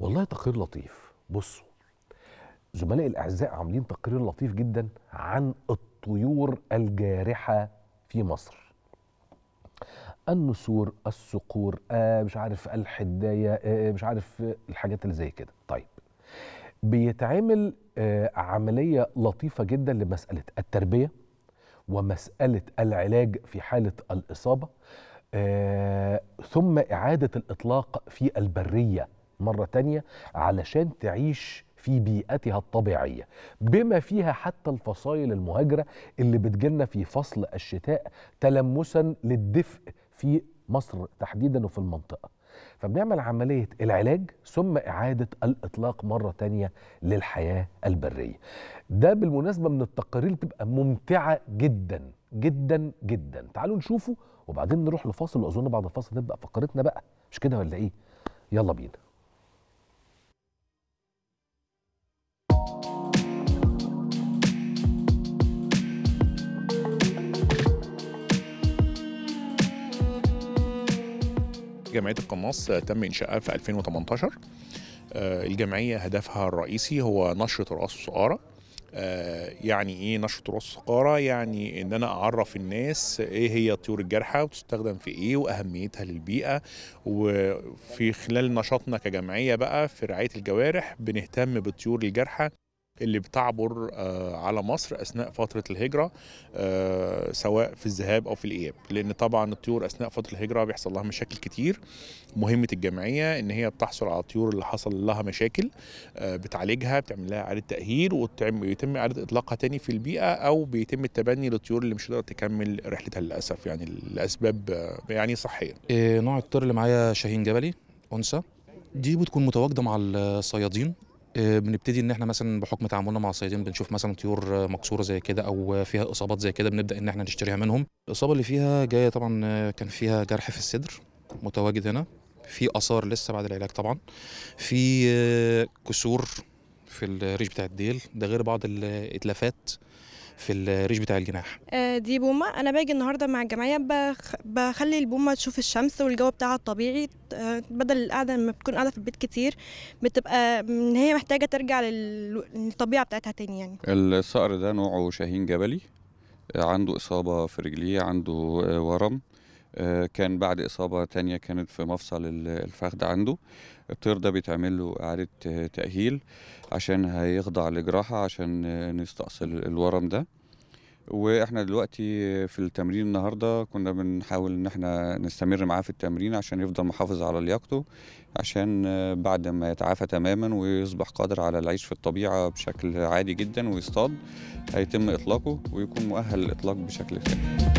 والله تقرير لطيف بصوا زملائي الاعزاء عاملين تقرير لطيف جدا عن الطيور الجارحه في مصر النسور الصقور آه مش عارف الحدايه آه،, آه مش عارف الحاجات اللي زي كده طيب بيتعمل آه عمليه لطيفه جدا لمساله التربيه ومساله العلاج في حاله الاصابه آه ثم اعاده الاطلاق في البريه مرة تانية علشان تعيش في بيئتها الطبيعية بما فيها حتى الفصائل المهاجرة اللي بتجيلنا في فصل الشتاء تلمسا للدفء في مصر تحديدا وفي المنطقة فبنعمل عملية العلاج ثم إعادة الإطلاق مرة تانية للحياة البرية ده بالمناسبة من التقارير اللي بتبقى ممتعة جدا جدا جدا تعالوا نشوفه وبعدين نروح لفاصل وأظن بعد الفاصل نبدأ فقرتنا بقى مش كده ولا إيه يلا بينا جمعية القناص تم إنشائها في 2018 آه، الجمعية هدفها الرئيسي هو نشر تراث السقارة آه، يعني ايه نشر تراث السقارة؟ يعني ان انا اعرف الناس ايه هي الطيور الجارحة وتستخدم في ايه واهميتها للبيئة وفي خلال نشاطنا كجمعية بقى في رعاية الجوارح بنهتم بالطيور الجارحة اللي بتعبر آه، على مصر اثناء فتره الهجره آه، سواء في الذهاب او في الاياب لان طبعا الطيور اثناء فتره الهجره بيحصل لها مشاكل كتير مهمه الجمعيه ان هي بتحصل على الطيور اللي حصل لها مشاكل آه، بتعالجها بتعمل لها اعاده تاهيل ويتم اعاده اطلاقها تاني في البيئه او بيتم التبني للطيور اللي مش هتقدر تكمل رحلتها للاسف يعني لاسباب يعني صحيه إيه نوع الطير اللي معايا شاهين جبلي انثى دي بتكون متواجده مع الصيادين آه، بنبتدي ان احنا مثلا بحكم تعاملنا مع الصيادين بنشوف مثلا طيور آه، مكسوره زي كده او فيها اصابات زي كده بنبدا ان احنا نشتريها منهم الاصابه اللي فيها جايه طبعا آه، كان فيها جرح في الصدر متواجد هنا في اثار لسه بعد العلاج طبعا في كسور في الريش بتاع الديل ده غير بعض الاتلافات في الريش بتاع الجناح آه، دي بومه انا باجي النهارده مع الجمعيه بخلي البومه تشوف الشمس والجو بتاعها الطبيعي آه، بدل القعده لما بتكون قاعده في البيت كتير بتبقى ان هي محتاجه ترجع للطبيعه بتاعتها تاني يعني الصقر ده نوعه شاهين جبلي آه، عنده اصابه في رجليه عنده ورم آه، كان بعد إصابة تانية كانت في مفصل الفخذ عنده الطير ده بيتعمل له إعادة تأهيل عشان هيخضع لجراحة عشان نستأصل الورم ده واحنا دلوقتي في التمرين النهارده كنا بنحاول ان احنا نستمر معاه في التمرين عشان يفضل محافظ على لياقته عشان بعد ما يتعافى تماما ويصبح قادر على العيش في الطبيعه بشكل عادي جدا ويصطاد هيتم اطلاقه ويكون مؤهل للاطلاق بشكل كامل